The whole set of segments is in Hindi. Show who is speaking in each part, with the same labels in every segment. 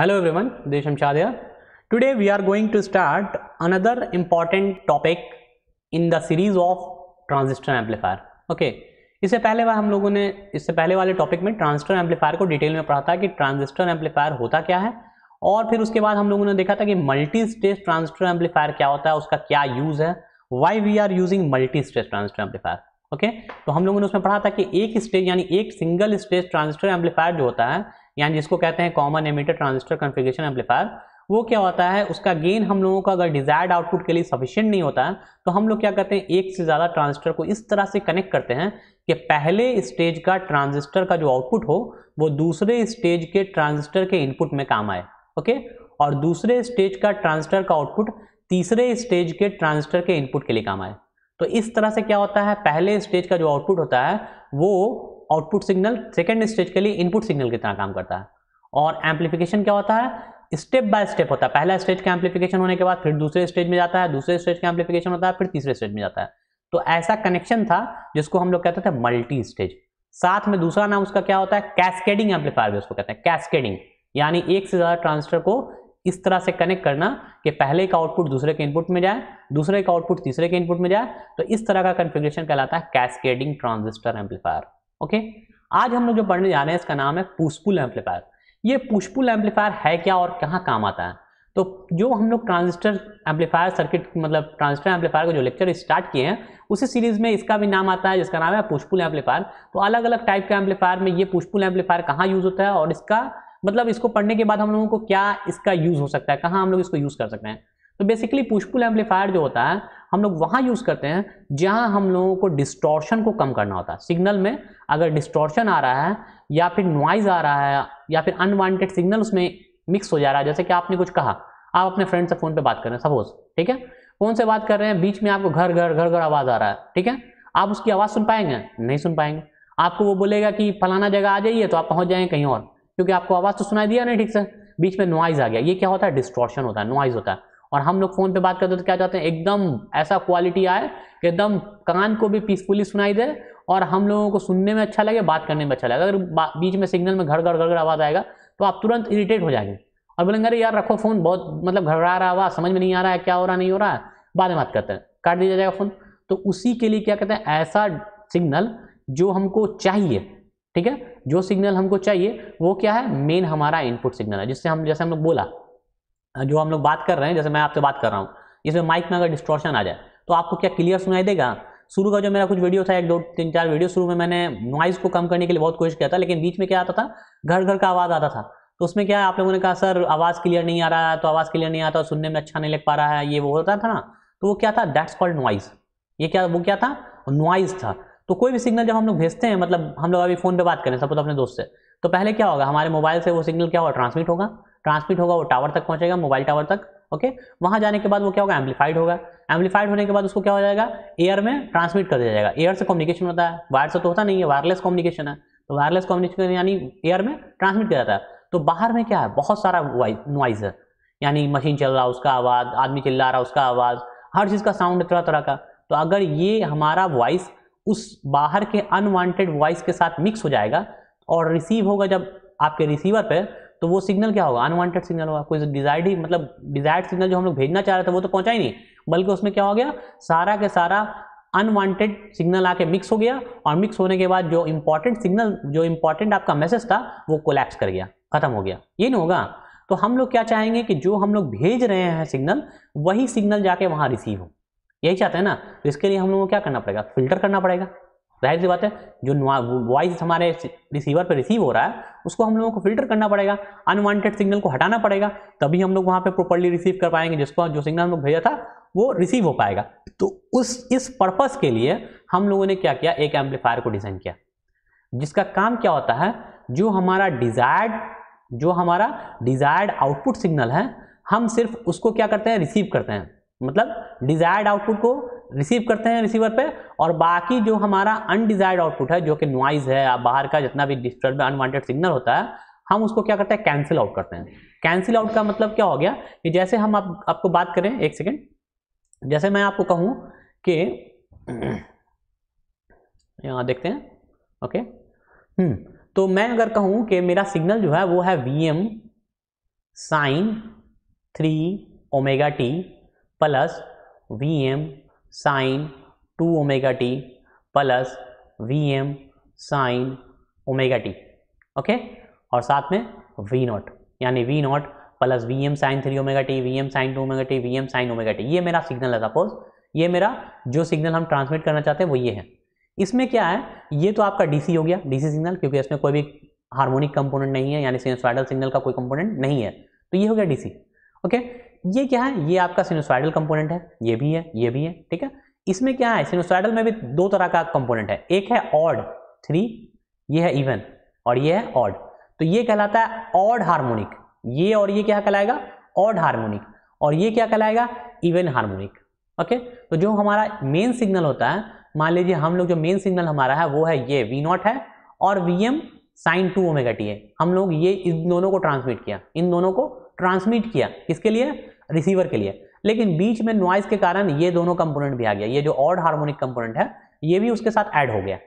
Speaker 1: हेलो एवरीवन देशम Chadya. Today we are going to start another important topic in the series of transistor amplifier okay इससे पहले वह हम लोगों ने इससे पहले वाले टॉपिक में ट्रांजिस्टर एम्पलीफायर को डिटेल में पढ़ा था कि ट्रांजिस्टर एम्पलीफायर होता क्या है और फिर उसके बाद हम लोगों ने देखा था कि मल्टी स्टेज ट्रांजिस्टर एम्पलीफायर क्या होता है उसका क्या यूज़ है why we are using multi stage transistor amplifier okay तो हम लोगों ने उसमें पढ़ा था कि एक स्टेज यानी एक सिंगल स्टेज ट्रांजिस्टर एम्पलीफायर जो होता है यानी जिसको कहते हैं common emitter transistor configuration amplifier वो क्या होता है उसका गेन हम लोगों का अगर डिजायर्ड आउटपुट के लिए सफिशियंट नहीं होता है तो हम लोग क्या करते हैं एक से ज़्यादा ट्रांजिस्टर को इस तरह से कनेक्ट करते हैं कि पहले स्टेज का ट्रांजिस्टर का जो आउटपुट हो वो दूसरे स्टेज के ट्रांजिस्टर के इनपुट में काम आए ओके और दूसरे स्टेज का ट्रांजिस्टर का आउटपुट तीसरे स्टेज के ट्रांजिस्टर के इनपुट के लिए काम आए तो इस तरह से क्या होता है पहले स्टेज का जो आउटपुट होता है वो आउटपुट सिग्नल सेकेंड स्टेज के लिए इनपुट सिग्नल की तरह काम करता है और एम्पलीफिकेशन क्या होता है स्टेप बाय स्टेप होता है पहला स्टेज का एम्पलीफिकेशन होने के बाद फिर दूसरे स्टेज में जाता है दूसरे स्टेज का एम्पलीफिकेशन होता है फिर तीसरे स्टेज में जाता है तो ऐसा कनेक्शन था जिसको हम लोग कहते थे मल्टी स्टेज साथ में दूसरा नाम उसका क्या होता है कैस्केडिंग एम्पलीफायर भी उसको कहते हैं कैस्केडिंग यानी एक से ज़्यादा ट्रांसिस्टर को इस तरह से कनेक्ट करना कि पहले का आउटपुट दूसरे के इनपुट में जाए दूसरे का आउटपुट तीसरे के इनपुट में जाए तो इस तरह का कन्फिग्रेशन कहलाता है कैस्केडिंग ट्रांजिस्टर एम्पलीफायर ओके आज हम लोग जो पढ़ने जा रहे हैं इसका नाम है पुष्पुल एम्पलीफायर ये पुष्पुल एम्पलीफायर है क्या और कहाँ काम आता है तो जो हम लोग ट्रांजिस्टर एम्पलीफायर सर्किट मतलब ट्रांजिस्टर एम्पलीफायर को जो लेक्चर स्टार्ट किए हैं उसी सीरीज में इसका भी नाम आता है जिसका नाम है पुष्पुल एम्पलीफायर तो अलग अलग टाइप के एम्पलीफायर में ये पुष्पुल एम्पलीफायर कहाँ यूज होता है और इसका मतलब इसको पढ़ने के बाद हम लोगों को क्या इसका यूज हो सकता है कहाँ हम लोग इसको यूज कर सकते हैं तो बेसिकली पुष्पुल एम्पलीफायर जो होता है हम लोग वहाँ यूज़ करते हैं जहाँ हम लोगों को डिस्टॉर्शन को कम करना होता है सिग्नल में अगर डिस्टॉर्शन आ रहा है या फिर नॉइज़ आ रहा है या फिर अनवांटेड सिग्नल उसमें मिक्स हो जा रहा है जैसे कि आपने कुछ कहा आप अपने फ्रेंड से फ़ोन पर बात कर रहे हैं सपोज ठीक है फ़ोन से बात कर रहे हैं बीच में आपको घर घर घर घर आवाज़ आ रहा है ठीक है आप उसकी आवाज़ सुन पाएंगे नहीं सुन पाएंगे आपको वो बोलेगा कि फलाना जगह आ जाइए तो आप पहुँच जाएँ कहीं और क्योंकि आपको आवाज़ तो सुनाई दिया नहीं ठीक से बीच में नॉइज़ आ गया ये क्या होता है डिस्ट्रॉशन होता है नॉइज़ होता है और हम लोग फोन पे बात करते हैं तो क्या चाहते हैं एकदम ऐसा क्वालिटी आए कि एकदम कान को भी पीसफुली सुनाई दे और हम लोगों को सुनने में अच्छा लगे बात करने में अच्छा लगे अगर बीच में सिग्नल में घर घर घर आवाज़ आएगा तो आप तुरंत इरीटेट हो जाएंगे और बोलेंगे अरे यार रखो फ़ोन बहुत मतलब घबरा रहा आवाज़ समझ में नहीं आ रहा है क्या हो रहा नहीं हो रहा है बाद में बात करते हैं काट दिया जाएगा फ़ोन तो उसी के लिए क्या कहते हैं ऐसा सिग्नल जो हमको चाहिए ठीक है जो सिग्नल हमको चाहिए वो क्या है मेन हमारा इनपुट सिग्नल है जिससे हम जैसे हम लोग बोला जो हम लोग बात कर रहे हैं जैसे मैं आपसे बात कर रहा हूँ इसमें माइक में अगर डिस्ट्रॉशन आ जाए तो आपको क्या क्लियर सुनाई देगा शुरू का जो मेरा कुछ वीडियो था एक दो तीन चार वीडियो शुरू में मैंने नॉइज़ को कम करने के लिए बहुत कोशिश किया था लेकिन बीच में क्या आता था घर घर का आवाज़ आता था तो उसमें क्या है आप लोगों ने कहा सर आवाज़ क्लियर नहीं आ रहा है तो आवाज़ क्लियर नहीं आता सुनने में अच्छा नहीं लग पा रहा है ये वो होता था ना तो वो क्या था दैट्स कॉल्ड नॉइज़ ये क्या वो क्या था नॉइज़ था तो कोई भी सिग्नल जब हम लोग भेजते हैं मतलब हम लोग अभी फ़ोन पर बात करें सपोज अपने दोस्त से तो पहले क्या होगा हमारे मोबाइल से वो सिग्नल क्या होगा ट्रांसमिट होगा ट्रांसमिट होगा वो टावर तक पहुंचेगा मोबाइल टावर तक ओके वहां जाने के बाद वो क्या होगा एम्पलीफाइड होगा एम्पलीफाइड होने के बाद उसको क्या हो जाएगा एयर में ट्रांसमिट कर दिया जाएगा एयर से कम्युनिकेशन होता है वायर से तो होता नहीं है वायरलेस कम्युनिकेशन है तो वायरलेस कम्युनिकेशन यानी एयर में ट्रांसमिट किया जाता है तो बाहर में क्या है बहुत सारा नॉइज है यानी मशीन चल रहा है उसका आवाज़ आदमी चिल्ला रहा है उसका आवाज़ हर चीज़ का साउंड तरह तरह का तो अगर ये हमारा वॉइस उस बाहर के अनवांटेड वॉइस के साथ मिक्स हो जाएगा और रिसीव होगा जब आपके रिसीवर पे तो वो सिग्नल क्या होगा अनवांटेड सिग्नल होगा कोई डिजायर्ड ही मतलब डिजायर्ड सिग्नल जो हम लोग भेजना चाह रहे थे वो तो पहुंचा ही नहीं बल्कि उसमें क्या हो गया सारा के सारा अनवांटेड सिग्नल आके मिक्स हो गया और मिक्स होने के बाद जो इंपॉर्टेंट सिग्नल जो इंपॉर्टेंट आपका मैसेज था वो कोलैप्स कर गया खत्म हो गया ये नहीं होगा तो हम लोग क्या चाहेंगे कि जो हम लोग भेज रहे हैं सिग्नल वही सिग्नल जाके वहाँ रिसीव हो यही चाहते हैं ना तो इसके लिए हम लोगों को क्या करना पड़ेगा फिल्टर करना पड़ेगा जाहिर सी बात है जो वॉइस हमारे रिसीवर पे रिसीव हो रहा है उसको हम लोगों को फिल्टर करना पड़ेगा अनवांटेड सिग्नल को हटाना पड़ेगा तभी हम लोग वहाँ पे प्रॉपरली रिसीव कर पाएंगे जिसको जो सिग्नल हम लोग भेजा था वो रिसीव हो पाएगा तो उस इस पर्पस के लिए हम लोगों ने क्या किया एक एम्पलीफायर को डिज़ाइन किया जिसका काम क्या होता है जो हमारा डिज़ायर्ड जो हमारा डिज़ायर्ड आउटपुट सिग्नल है हम सिर्फ उसको क्या करते हैं रिसीव करते हैं मतलब डिज़ायर्ड आउटपुट को रिसीव करते हैं रिसीवर पे और बाकी जो हमारा अनडिजायर्ड आउटपुट है जो कि नॉइज़ है या बाहर का जितना भी डिस्टर्ब अनवांटेड सिग्नल होता है हम उसको क्या करते हैं कैंसिल आउट करते हैं कैंसिल आउट का मतलब क्या हो गया कि जैसे हम आप, आपको बात करें एक सेकेंड जैसे मैं आपको कहूँ कि यहाँ देखते हैं ओके हम्म तो मैं अगर कहूँ कि मेरा सिग्नल जो है वो है V M sine three omega T plus V M sine two omega T plus V M sine omega T okay और साथ में वी नॉट यानी V naught plus V M sine three omega T V M sine two omega T V M sine omega T ये मेरा सिग्नल है सपोज ये मेरा जो सिग्नल हम ट्रांसमिट करना चाहते हैं वो ये है इसमें क्या है ये तो आपका डीसी हो गया डीसी सिग्नल क्योंकि इसमें कोई भी हार्मोनिक कंपोनेंट नहीं है यानी सिनेसोइडल सिग्नल का कोई कंपोनेंट नहीं है तो ये हो गया डीसी ओके ये क्या है ये आपका सिनोसाइडल कंपोनेंट है ये भी है ये भी है ठीक है इसमें क्या है सिनोसाइडल में भी दो तरह का कंपोनेंट है एक है ऑड थ्री ये है इवन और ये है ऑड तो ये कहलाता है ऑड हार्मोनिक ये और ये क्या कहलाएगा ऑड हार्मोनिक और ये क्या कहलाएगा इवन हार्मोनिक ओके तो जो हमारा मेन सिग्नल होता है मान लीजिए हम लोग जो मेन सिग्नल हमारा है वो है ये वी नॉट है और V M sine two omega T है हम लोग ये इन दोनों को ट्रांसमिट किया इन दोनों को ट्रांसमिट किया किसके लिए रिसीवर के लिए लेकिन बीच में नॉइज के कारण ये दोनों कंपोनेंट भी आ गया ये जो ऑड हार्मोनिक कंपोनेंट है ये भी उसके साथ ऐड हो गया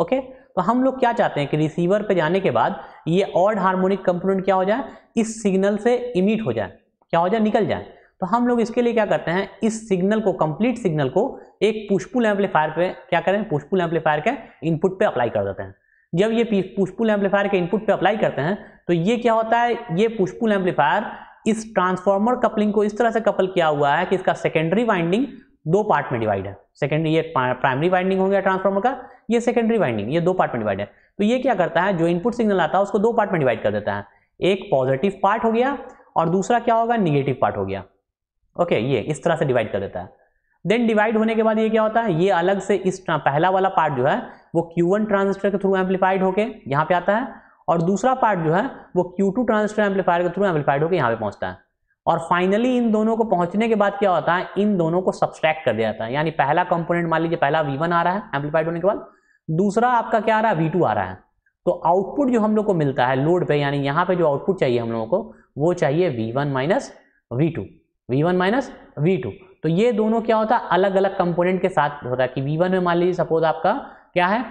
Speaker 1: ओके तो हम लोग क्या चाहते हैं कि रिसीवर पे जाने के बाद ये ऑड हार्मोनिक कंपोनेंट क्या हो जाए इस सिग्नल से इमिट हो जाए क्या हो जाए निकल जाए तो हम लोग इसके लिए क्या करते हैं इस सिग्नल को कंप्लीट सिग्नल को एक पुष्पुल एम्पलीफायर पे क्या करें पुष्पुल एम्पलीफायर के इनपुट पे अप्लाई कर देते हैं जब ये पुष्पुल एम्पलीफायर के इनपुट पे अप्लाई करते हैं तो ये क्या होता है ये पुष्पुल एम्पलीफायर इस ट्रांसफॉर्मर कपलिंग को इस तरह से कपल किया हुआ है कि इसका सेकेंडरी वाइंडिंग दो पार्ट में डिवाइड है सेकेंडरी ये प्राइमरी वाइंडिंग हो गया ट्रांसफॉर्मर का ये सेकेंडरी वाइंडिंग ये दो पार्ट में डिवाइड है तो ये क्या करता है जो इनपुट सिग्नल आता है उसको दो पार्ट में डिवाइड कर देता है एक पॉजिटिव पार्ट हो गया और दूसरा क्या होगा निगेटिव पार्ट हो गया ओके ये इस तरह से डिवाइड कर देता है देन डिवाइड होने के बाद ये क्या होता है ये अलग से इस पहला वाला पार्ट जो है वो Q1 ट्रांजिस्टर के थ्रू एम्पलीफाइड होके यहाँ पे आता है और दूसरा पार्ट जो है वो क्यू टू ट्रांजिस्टर एम्पलीफायर के थ्रू एम्पलीफाइड होकर यहाँ पे पहुंचता है और फाइनली इन दोनों को पहुंचने के बाद क्या होता है इन दोनों को सब्सट्रैक्ट कर दिया जाता है यानी पहला कंपोनेंट मान लीजिए पहला वी आ रहा है एम्पलीफाइड होने के बाद दूसरा आपका क्या आ रहा है वी आ रहा है तो आउटपुट जो हम लोग को मिलता है लोड पे यानी यहाँ पे जो आउटपुट चाहिए हम लोगों को वो चाहिए V one minus V two V one minus V two तो ये दोनों क्या होता है अलग अलग कंपोनेंट के साथ होता है कि वी वन में मान लीजिए सपोज आपका क्या है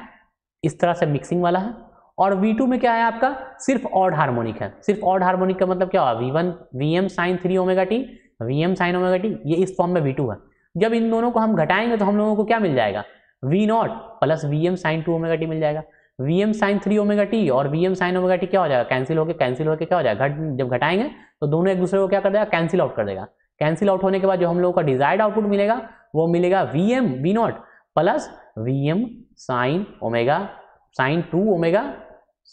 Speaker 1: इस तरह से मिक्सिंग वाला है और V2 में क्या है आपका सिर्फ ऑड हार्मोनिक है सिर्फ ऑड हार्मोनिक का मतलब क्या हुआ V one V M sine three omega T V M sine omega T ये इस फॉर्म में वी टू है जब इन दोनों को हम घटाएंगे तो हम लोगों को क्या मिल जाएगा V naught plus V M sine two omega T मिल जाएगा V M sine three omega T और V M sine omega T क्या हो जाएगा कैंसिल होकर कैंसिल होकर क्या हो जाएगा घट जब घटाएंगे तो दोनों एक दूसरे को क्या कर देगा कैंसिल आउट कर देगा कैंसिल आउट होने के बाद जो हम लोगों का डिजायर्ड आउटपुट मिलेगा वो मिलेगा V M V naught plus V M sine omega sine two omega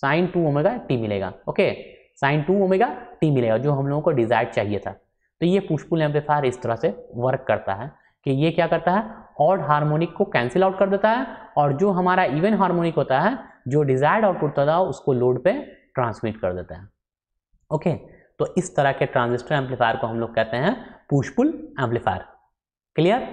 Speaker 1: sine two omega T मिलेगा okay sine two omega T मिलेगा जो हम लोगों को डिजायर चाहिए था तो ये पुष्पुल एम्पलीफायर इस तरह से वर्क करता है कि ये क्या करता है ऑड हार्मोनिक को कैंसिल आउट कर देता है और जो हमारा इवन हार्मोनिक होता है जो डिजायर्ड आउटपुट होता है उसको लोड पे ट्रांसमिट कर देता है ओके तो इस तरह के ट्रांजिस्टर एम्पलीफायर को हम लोग कहते हैं push pull amplifier clear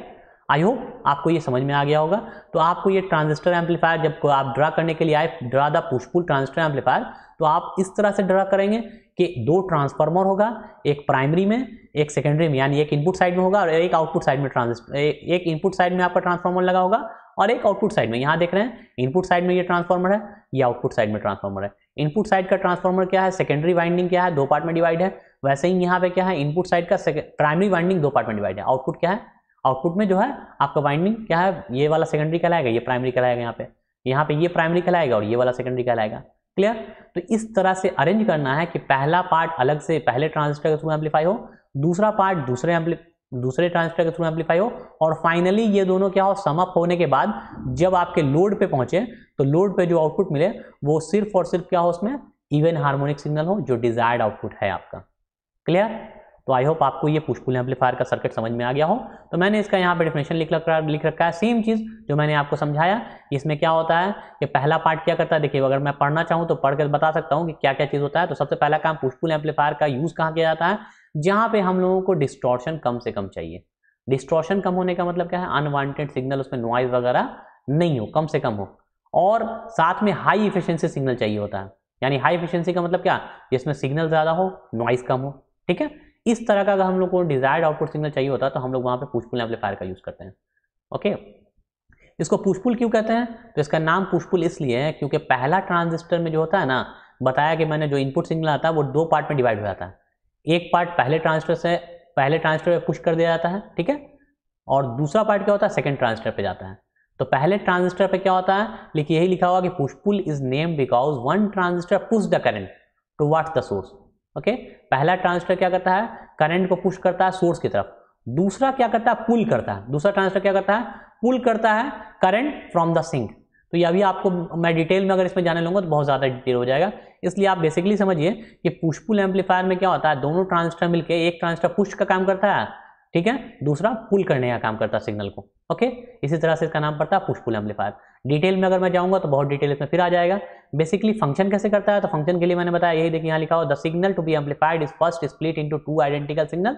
Speaker 1: I hope आपको ये समझ में आ गया होगा तो आपको ये ट्रांजिस्टर एम्पलीफायर जब आप ड्रा करने के लिए आए draw the push pull transistor amplifier तो आप इस तरह से ड्रा करेंगे कि दो ट्रांसफार्मर होगा एक प्राइमरी में एक सेकेंडरी में यानी एक इनपुट साइड में होगा और एक आउटपुट साइड में ट्रांजिस्टर एक इनपुट साइड में आपका ट्रांसफार्मर लगा होगा और एक आउटपुट साइड में यहाँ देख रहे हैं इनपुट साइड में ये ट्रांसफार्मर है ये आउटपुट साइड में ट्रांसफार्मर है इनपुट साइड का ट्रांसफार्मर क्या है सेकेंडरी वाइंडिंग क्या है दो पार्ट में डिवाइड है वैसे ही यहाँ पे क्या है इनपुट साइड का प्राइमरी वाइंडिंग दो पार्ट में डिवाइड है आउटपुट क्या है आउटपुट में जो है आपका वाइंडिंग क्या है ये वाला सेकेंडरी कहलाएगा ये प्राइमरी कहलाएगा यहाँ पे यहाँ पे ये प्राइमरी कहलाएगा और ये वाला सेकेंडरी कहलाएगा क्लियर तो इस तरह से अरेंज करना है कि पहला पार्ट अलग से पहले ट्रांजिस्टर के थ्रू एम्पलीफाई हो दूसरा पार्ट दूसरे दूसरे ट्रांजिस्टर के थ्रू एम्पलीफाई हो और फाइनली ये दोनों क्या हो समअप होने के बाद जब आपके लोड पे पहुंचे तो लोड पे जो आउटपुट मिले वो सिर्फ और सिर्फ क्या हो उसमें इवन हार्मोनिक सिग्नल हो जो डिजायर्ड आउटपुट है आपका क्लियर तो आई होप आपको ये पुष्पुल एम्पलीफायर का सर्किट समझ में आ गया हो तो मैंने इसका यहाँ पे डिफिनेशन लिख रखा लिख रखा है सेम चीज़ जो मैंने आपको समझाया इसमें क्या होता है कि पहला पार्ट क्या करता है देखिए अगर मैं पढ़ना चाहूँ तो पढ़ कर बता सकता हूँ कि क्या क्या चीज़ होता है तो सबसे पहला काम पुष्पुल एम्पलीफायर का यूज़ कहाँ किया जाता है जहाँ पे हम लोगों को डिस्ट्रॉशन कम से कम चाहिए डिस्ट्रॉशन कम होने का मतलब क्या है अनवांटेड सिग्नल उसमें नॉइज वगैरह नहीं हो कम से कम हो और साथ में हाई इफिशियंसी सिग्नल चाहिए होता है यानी हाई इफिशियंसी का मतलब क्या जिसमें सिग्नल ज़्यादा हो नॉइज कम हो ठीक है इस तरह का अगर हम लोग को डिजायर्ड आउटपुट सिग्नल चाहिए होता है तो हम लोग वहाँ पर पुष्पुल एम्पलीफायर का यूज़ करते हैं ओके इसको पुष्पुल क्यों कहते हैं तो इसका नाम पुष्पुल इसलिए है क्योंकि पहला ट्रांजिस्टर में जो होता है ना बताया कि मैंने जो इनपुट सिग्नल आता है वो दो पार्ट में डिवाइड हो जाता है एक पार्ट पहले ट्रांजिस्टर से पहले ट्रांजिस्टर पे पुश कर दिया जाता है ठीक है और दूसरा पार्ट क्या होता है सेकंड ट्रांजिस्टर पे जाता है तो पहले ट्रांजिस्टर पे क्या होता है लेकिन यही लिखा हुआ कि push pull is name because one transistor push the current टू वाट द सोर्स ओके पहला ट्रांसफर क्या करता है करंट को पुश करता है सोर्स की तरफ दूसरा क्या करता है पुल करता है दूसरा ट्रांसफर क्या करता है पुल करता है करंट फ्रॉम द सिंक तो ये अभी आपको मैं डिटेल में अगर इसमें जाने लूँगा तो बहुत ज़्यादा डिटेल हो जाएगा इसलिए आप बेसिकली समझिए कि पुश पुल एम्पलीफायर में क्या होता है दोनों ट्रांसफर मिलकर एक ट्रांसफर पुश का काम करता है ठीक है दूसरा पुल करने का काम करता है सिग्नल को ओके इसी तरह से इसका नाम पड़ता है पुष्पुल एम्पलीफायर डिटेल में अगर मैं जाऊँगा तो बहुत डिटेल इसमें फिर आ जाएगा बेसिकली फंक्शन कैसे करता है तो फंक्शन के लिए मैंने बताया यही देखिए यहाँ लिखा हो the signal to be amplified is first split into two identical signal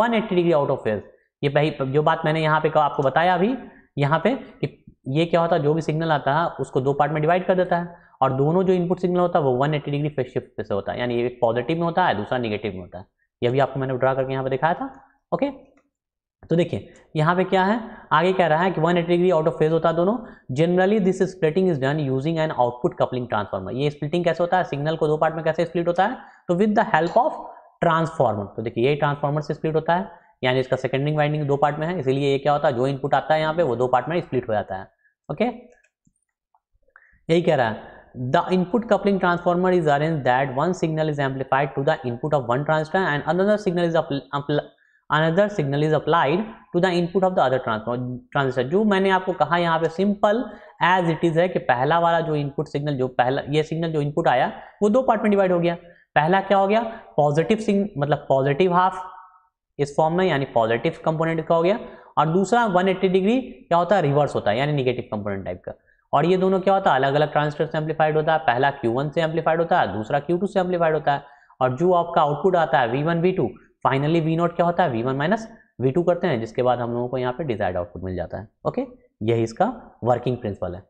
Speaker 1: one eighty degree out of phase ये पहली जो बात मैंने यहाँ पे आपको बताया अभी यहाँ पे कि ये क्या होता है जो भी सिग्नल आता है उसको दो पार्ट में डिवाइड कर देता है और दोनों जो इनपुट सिग्नल होता है वो one eighty degree phase shift से होता है यानी एक पॉजिटिव में होता है दूसरा निगेटिव में होता है ये भी आपको मैंने ड्रा करके यहाँ पे दिखाया था ओके तो देखिए यहाँ पे क्या है आगे कह रहा है कि 180 डिग्री आउट ऑफ फेज होता है दोनों generally this splitting is done using an output coupling transformer ये स्प्लिटिंग कैसे होता है सिग्नल को दो पार्ट में कैसे स्प्लिट होता है तो with the help of transformer तो देखिए यही ट्रांसफार्मर से स्प्लिट होता है यानी इसका सेकेंडरी वाइंडिंग दो पार्ट में है इसलिए ये क्या होता है जो इनपुट आता है यहाँ पे वो दो पार्ट में स्प्लिट हो जाता है ओके यही कह रहा है the input coupling transformer is arrange that one signal is amplified to the input of one transistor and another signal is another signal is applied to the input of the other transistor जो मैंने आपको कहा यहाँ पे सिंपल एज इट इज है कि पहला वाला जो इनपुट सिग्नल जो पहला ये सिग्नल जो इनपुट आया वो दो पार्ट में डिवाइड हो गया पहला क्या हो गया पॉजिटिव सिग्न मतलब पॉजिटिव हाफ इस फॉर्म में यानी पॉजिटिव कंपोनेंट का हो गया और दूसरा 180 डिग्री क्या होता है रिवर्स होता है यानी निगेटिव कंपोनेंट टाइप का और ये दोनों क्या होता है अलग अलग ट्रांसफर से एम्पलीफाइड होता है पहला Q1 से एम्पलीफाइड होता है दूसरा Q2 से एम्पलीफाइड होता है और जो आपका आउटपुट आता है V1 V2 finally we not क्या होता है V one minus V two करते हैं जिसके बाद हम लोगों को यहाँ पे डिजायर्ड आउटपुट मिल जाता है ओके यही इसका वर्किंग प्रिंसिपल है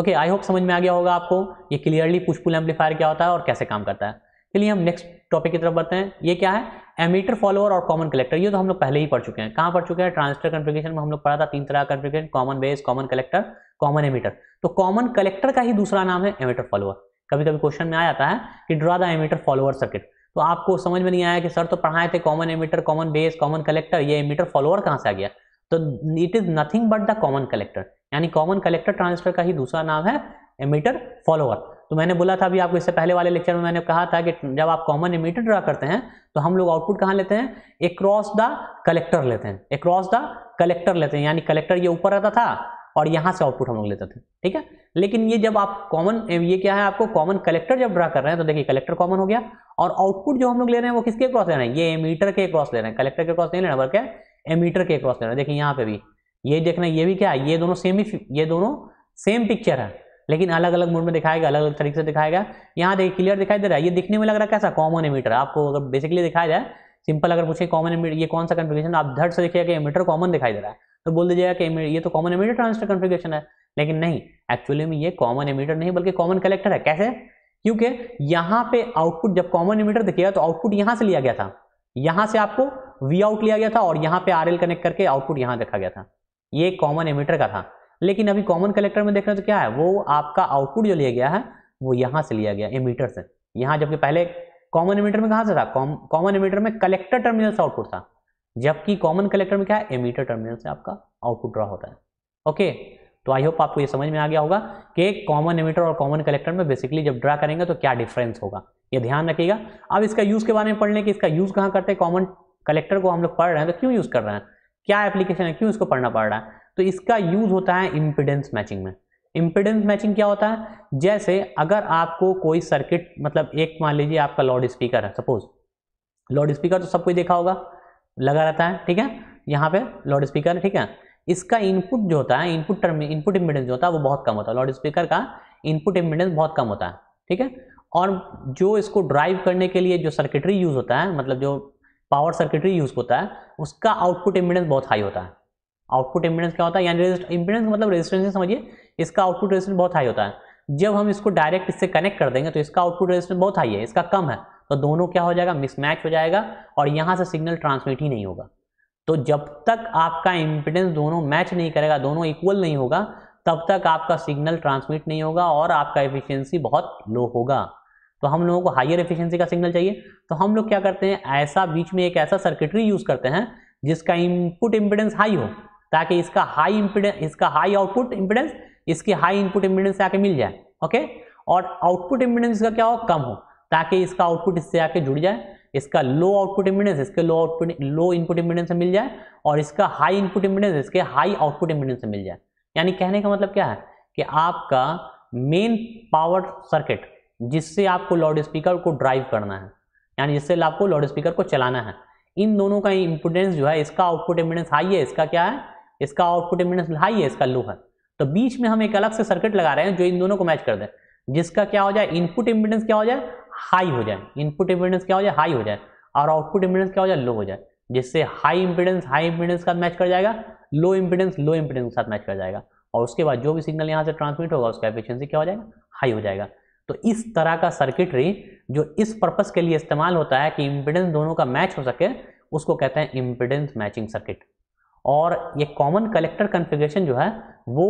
Speaker 1: ओके आई होप समझ में आ गया होगा आपको ये क्लियरली पुश पुल एम्पलीफायर क्या होता है और कैसे काम करता है चलिए हम नेक्स्ट टॉपिक की तरफ बढ़ते हैं ये क्या है एमीटर फॉलोअर और कॉमन कलेक्टर ये तो हम लोग पहले ही पढ़ चुके हैं कहाँ पढ़ चुके हैं ट्रांजिस्टर कॉन्फ़िगरेशन में हम लोग पढ़ा था तीन तरह का configuration common base common collector common emitter तो कॉमन कलेक्टर का ही दूसरा नाम है एमीटर फॉलोअर कभी कभी क्वेश्चन में आ जाता है कि draw the emitter follower circuit तो आपको समझ में नहीं आया कि सर तो पढ़ाए थे common emitter common base common collector ये एमिटर फॉलोअर कहाँ से आ गया तो it is nothing but the common collector यानी कॉमन कलेक्टर ट्रांसफर का ही दूसरा नाम है एमिटर फॉलोअर तो मैंने बोला था अभी आपको इससे पहले वाले लेक्चर में मैंने कहा था कि जब आप कॉमन एमिटर ड्रा करते हैं तो हम लोग आउटपुट कहाँ लेते हैं एक्रॉस द कलेक्टर लेते हैं एक्रॉस द कलेक्टर लेते हैं यानी कलेक्टर ये ऊपर रहता था और यहाँ से आउटपुट हम लोग लेते थे ठीक है लेकिन ये जब आप कॉमन ये क्या है आपको कॉमन कलेक्टर जब ड्रा कर रहे हैं तो देखिए कलेक्टर कॉमन हो गया और आउटपुट जो हम लोग ले रहे हैं वो किसके क्रॉस ले रहे हैं ये एमीटर के क्रॉस ले रहे हैं कलेक्टर के क्रॉस नहीं लेना बल्कि एमीटर के क्रॉस ले रहे हैं देखिए यहाँ पे भी ये देखना ये भी क्या है ये दोनों सेम ही ये दोनों सेम पिक्चर है लेकिन अलग अलग मोड में दिखाएगा अलग अलग तरीके से दिखाएगा यहाँ देखिए क्लियर दिखाई दे रहा है ये दिखने में लग रहा है कैसा कॉमन एमीटर आपको अगर बेसिकली दिखाया जाए सिंपल अगर पूछे कॉमन एमीटर ये कौन सा कन्फिग्रेशन आप धड़ से देखिएगा कि एमीटर कॉमन दिखाई दे रहा है तो बोल दीजिएगा कि ये तो कॉमन एमीटर ट्रांजिस्टर कन्फिग्रेशन है लेकिन नहीं एक्चुअली में ये कॉमन एमिटर नहीं बल्कि कॉमन कलेक्टर है कैसे क्योंकि यहाँ पे आउटपुट जब कॉमन एमिटर दिखेगा तो आउटपुट यहाँ से लिया गया था यहाँ से आपको वी आउट लिया गया था और यहाँ पे आर कनेक्ट करके आउटपुट यहाँ देखा गया था ये कॉमन एमिटर का था लेकिन अभी कॉमन कलेक्टर में देखना तो क्या है वो आपका आउटपुट जो लिया गया है वो यहाँ से लिया गया एमीटर से यहाँ जबकि पहले कॉमन एमीटर में कहाँ से था कॉमन एमीटर में कलेक्टर टर्मिनल से आउटपुट था जबकि कॉमन कलेक्टर में क्या है एमीटर टर्मिनल से आपका आउटपुट ड्रा होता है ओके okay. तो आई होप आपको ये समझ में आ गया होगा कि कॉमन एमिटर और कॉमन कलेक्टर में बेसिकली जब ड्रा करेंगे तो क्या डिफरेंस होगा ये ध्यान रखिएगा अब इसका यूज़ के बारे में पढ़ लें कि इसका यूज़ कहाँ करते हैं कॉमन कलेक्टर को हम लोग पढ़ रहे हैं तो क्यों यूज़ कर रहे हैं क्या एप्लीकेशन है क्यों इसको पढ़ना पड़ रहा है तो इसका यूज़ होता है इम्पिडेंस मैचिंग में इम्पिडेंस मैचिंग क्या होता है जैसे अगर आपको कोई सर्किट मतलब एक मान लीजिए आपका लाउड स्पीकर है सपोज लाउड स्पीकर तो सब कोई देखा होगा लगा रहता है ठीक है यहाँ पे लाउड स्पीकर है ठीक है इसका इनपुट जो होता है इनपुट टर्म इनपुट इम्पिडेंस जो होता है वो बहुत कम होता है लाउड स्पीकर का इनपुट इम्पिडेंस बहुत कम होता है ठीक है और जो इसको ड्राइव करने के लिए जो सर्किटरी यूज़ होता है मतलब जो पावर सर्किटरी यूज़ होता है उसका आउटपुट इम्पिडेंस बहुत हाई होता है आउटपुट इम्पिडेंस क्या होता है यानी इम्पिडेंस मतलब रेजिस्टेंस समझिए इसका आउटपुट रेजिस्टेंस बहुत हाई होता है जब हम इसको डायरेक्ट इससे कनेक्ट कर देंगे तो इसका आउटपुट रेजिस्टेंस बहुत हाई है इसका कम है तो दोनों क्या हो जाएगा मिसमैच हो जाएगा और यहाँ से सिग्नल ट्रांसमिट ही नहीं होगा तो जब तक आपका इम्पिडेंस दोनों मैच नहीं करेगा दोनों इक्वल नहीं होगा तब तक आपका सिग्नल ट्रांसमिट नहीं होगा और आपका एफिशिएंसी बहुत लो होगा तो हम लोगों को हाइयर एफिशिएंसी का सिग्नल चाहिए तो हम लोग क्या करते हैं ऐसा बीच में एक ऐसा सर्किटरी यूज करते हैं जिसका इनपुट इम्पिडेंस हाई हो ताकि इसका हाई इम्पिडेंस इसका हाई आउटपुट इम्पिडेंस इसकी हाई इनपुट इम्पिडेंस आके मिल जाए ओके और आउटपुट इम्पिडेंस का क्या हो कम हो ताकि इसका आउटपुट इससे आके जुड़ जाए इसका लो आउटपुट इम्पिडेंस इसके low output low input impedance से मिल जाए और इसका हाई इनपुट इम्पिडेंस इसके हाई आउटपुट इम्पिडेंस से मिल जाए यानी कहने का मतलब क्या है कि आपका मेन पावर सर्किट जिससे आपको लाउड स्पीकर को ड्राइव करना है यानी जिससे आपको लाउड स्पीकर को चलाना है इन दोनों का इम्पोर्टेंस जो है इसका आउटपुट इम्पिडेंस हाई है इसका क्या है इसका आउटपुट इम्पिडेंस हाई है इसका लो है तो बीच में हम एक अलग से सर्किट लगा रहे हैं जो इन दोनों को मैच कर दे जिसका क्या हो जाए इनपुट इम्पिडेंस क्या हो जाए हाई हो जाए इनपुट इम्पिडेंस क्या हो जाए हाई हो जाए और आउटपुट इम्पिडेंस क्या हो जाए लो हो जाए जिससे हाई इम्पिडेंस हाई इम्पिडेंस के साथ मैच कर जाएगा लो इम्पिडेंस लो इम्पिडेंस के साथ मैच कर जाएगा और उसके बाद जो भी सिग्नल यहाँ से ट्रांसमिट होगा उसका एफिशियंसी क्या हो जाएगा हाई हो जाएगा तो इस तरह का सर्किटरी जो इस पर्पज़ के लिए इस्तेमाल होता है कि इम्पिडेंस दोनों का मैच हो सके उसको कहते हैं इम्पिडेंस मैचिंग सर्किट और ये कॉमन कलेक्टर कन्फिग्रेशन जो है वो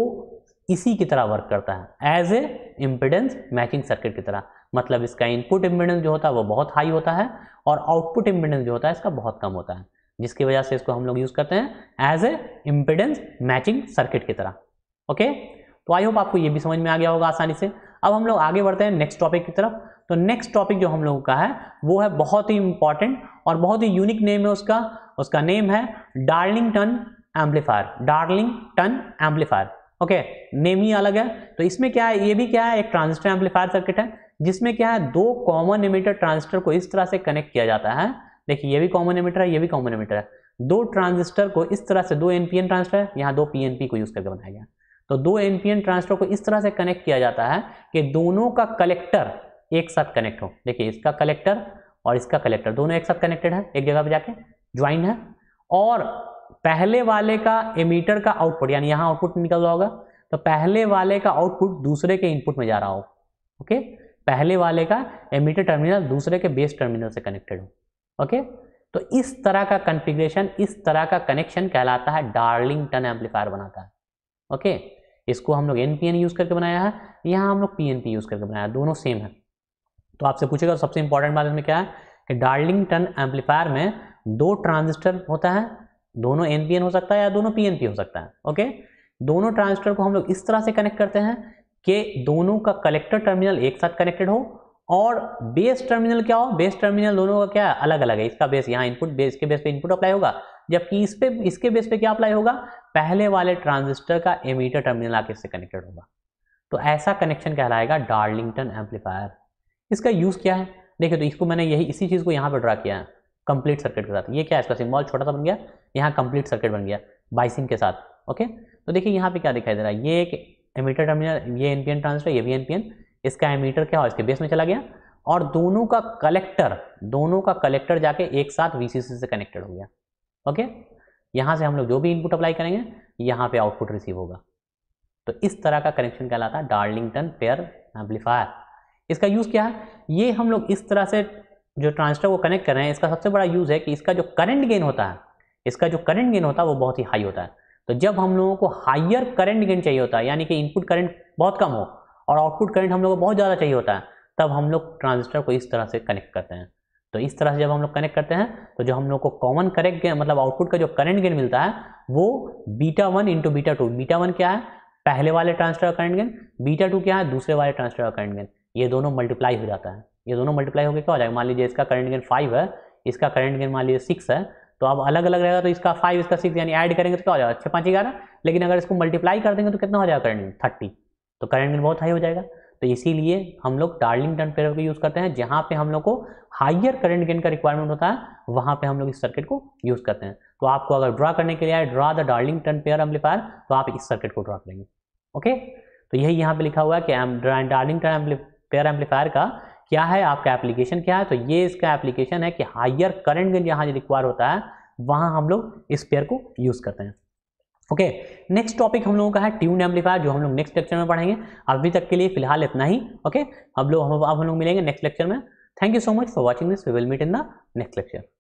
Speaker 1: इसी की तरह वर्क करता है as a impedance matching circuit की तरह मतलब इसका इनपुट इम्पिडेंस जो होता है वो बहुत हाई होता है और आउटपुट इम्पिडेंस जो होता है इसका बहुत कम होता है जिसकी वजह से इसको हम लोग यूज़ करते हैं as a impedance matching circuit की तरह ओके तो आई होप आपको ये भी समझ में आ गया होगा आसानी से अब हम लोग आगे बढ़ते हैं नेक्स्ट टॉपिक की तरफ तो नेक्स्ट टॉपिक जो हम लोगों का है वो है बहुत ही इंपॉर्टेंट और बहुत ही यूनिक नेम है उसका उसका नेम है Darlington amplifier Darlington amplifier okay name ही अलग है तो इसमें क्या है ये भी क्या है एक ट्रांजिस्टर एम्पलीफायर सर्किट है जिसमें क्या है दो कॉमन इमीटर ट्रांजिस्टर को इस तरह से कनेक्ट किया जाता है देखिए ये भी कॉमन इमीटर है ये भी कॉमन इमीटर है दो ट्रांजिस्टर को इस तरह से दो एनपीएन ट्रांजिस्टर यहाँ दो पीएनपी को यूज करके बनाया गया तो दो एनपीएन ट्रांजिस्टर को इस तरह से कनेक्ट किया जाता है कि दोनों का कलेक्टर एक साथ कनेक्ट हो देखिए इसका कलेक्टर और इसका कलेक्टर दोनों एक साथ कनेक्टेड है एक जगह पर जाके ज्वाइन है और पहले वाले का एमीटर का आउटपुट यानी यहां आउटपुट निकल रहा होगा तो पहले वाले का आउटपुट दूसरे के इनपुट में जा रहा हो ओके पहले वाले का एमीटर टर्मिनल दूसरे के बेस टर्मिनल से कनेक्टेड हो ओके तो इस तरह का कंफिग्रेशन इस तरह का कनेक्शन कहलाता है डार्लिंग टन एम्पलीफायर बनाता है ओके इसको हम लोग एनपीएन यूज़ करके बनाया है यहां हम लोग पीएनपी यूज़ करके बनाया है दोनों सेम है तो आपसे पूछेगा तो सबसे इंपॉर्टेंट बात इसमें क्या है कि डार्लिंग टन एम्पलीफायर में दो ट्रांजिस्टर होता है दोनों एनपीएन हो सकता है या दोनों पीएनपी हो सकता है ओके दोनों ट्रांजिस्टर को हम लोग इस तरह से कनेक्ट करते हैं कि दोनों का कलेक्टर टर्मिनल एक साथ कनेक्टेड हो और बेस टर्मिनल क्या हो बेस टर्मिनल दोनों का क्या अलग अलग है इसका बेस यहाँ इनपुट बेस के बेस पे इनपुट अप्लाई होगा जबकि इस पे इसके बेस पे क्या अप्लाई होगा पहले वाले ट्रांजिस्टर का एमीटर टर्मिनल आके इससे कनेक्टेड होगा तो ऐसा कनेक्शन कहलाएगा डार्लिंगटन एम्पलीफायर इसका यूज़ क्या है देखिए तो इसको मैंने यही इसी चीज़ को यहाँ पर ड्रा किया है कंप्लीट सर्किट के साथ ये क्या है इसका सिम्बॉल छोटा सा बन गया यहाँ कंप्लीट सर्किट बन गया बाइसिंग के साथ ओके तो देखिए यहाँ पे क्या दिखाई दे रहा है ये एक एमीटर टर्मिनल ये एनपीएन ट्रांसफर ये भी एनपीएन इसका एमीटर क्या हो इसके बेस में चला गया और दोनों का कलेक्टर दोनों का कलेक्टर जाके एक साथ वीसीसी से कनेक्टेड हो गया ओके यहाँ से हम लोग जो भी इनपुट अप्लाई करेंगे यहाँ पे आउटपुट रिसीव होगा तो इस तरह का कनेक्शन कहलाता है डार्लिंगटन पेयर एम्पलीफायर इसका यूज़ क्या है ये हम लोग इस तरह से जो ट्रांजिस्टर को कनेक्ट कर रहे हैं इसका सबसे बड़ा यूज़ है कि इसका जो करंट गेन होता है इसका जो करंट गेन होता है वो बहुत ही हाई होता है तो जब हम लोगों को हाइयर करंट गेन चाहिए होता है यानी कि इनपुट करंट बहुत कम हो और आउटपुट करंट हम लोग को बहुत ज़्यादा चाहिए होता है तब हम लोग ट्रांजिस्टर को इस तरह से कनेक्ट करते हैं तो इस तरह से जब हम लोग कनेक्ट करते हैं तो जो हम लोग को कॉमन करेक्ट गेन मतलब आउटपुट का जो करंट गेन मिलता है वो beta one into beta two beta one क्या है पहले वाले ट्रांसफर का करंट गेन बीटा टू क्या है दूसरे वाले ट्रांसफर का करंट गेन ये दोनों मल्टीप्लाई हो जाता है ये दोनों मल्टीप्लाई होकर क्या हो जाएगा मान लीजिए इसका करंट गेन फाइव है इसका करंट गेन मान लीजिए सिक्स है तो अब अलग अलग रहेगा तो इसका फाइव इसका सिक्स यानी ऐड करेंगे तो क्या हो जाएगा छः पाँच ग्यारह लेकिन अगर इसको मल्टीप्लाई कर देंगे तो कितना हो जाएगा करंट गेन थर्टी तो करंट गेन बहुत हाई हो जाएगा तो इसीलिए हम लोग डार्लिंग टन पेयर को यूज़ करते हैं जहाँ पे हम लोग को हाइयर करंट गेन का रिक्वायरमेंट होता है वहाँ पे हम लोग इस सर्किट को यूज़ करते हैं तो आपको अगर ड्रा करने के लिए आए draw the ton pair amplifier तो आप इस सर्किट को ड्रा करेंगे ओके तो यही यहाँ पे लिखा हुआ है कि डार्लिंगटन पेयर एम्पलीफायर का क्या है आपका एप्लीकेशन क्या है तो ये इसका एप्लीकेशन है कि हायर करंट में जहाँ रिक्वायर होता है वहाँ हम लोग इस पेयर को यूज़ करते हैं ओके नेक्स्ट टॉपिक हम लोगों का है ट्यून एम्पलीफायर जो हम लोग नेक्स्ट लेक्चर में पढ़ेंगे अभी तक के लिए फिलहाल इतना ही ओके okay? अब लोग हम अब हम लोग मिलेंगे नेक्स्ट लेक्चर में thank you so much for watching this we will meet in the next lecture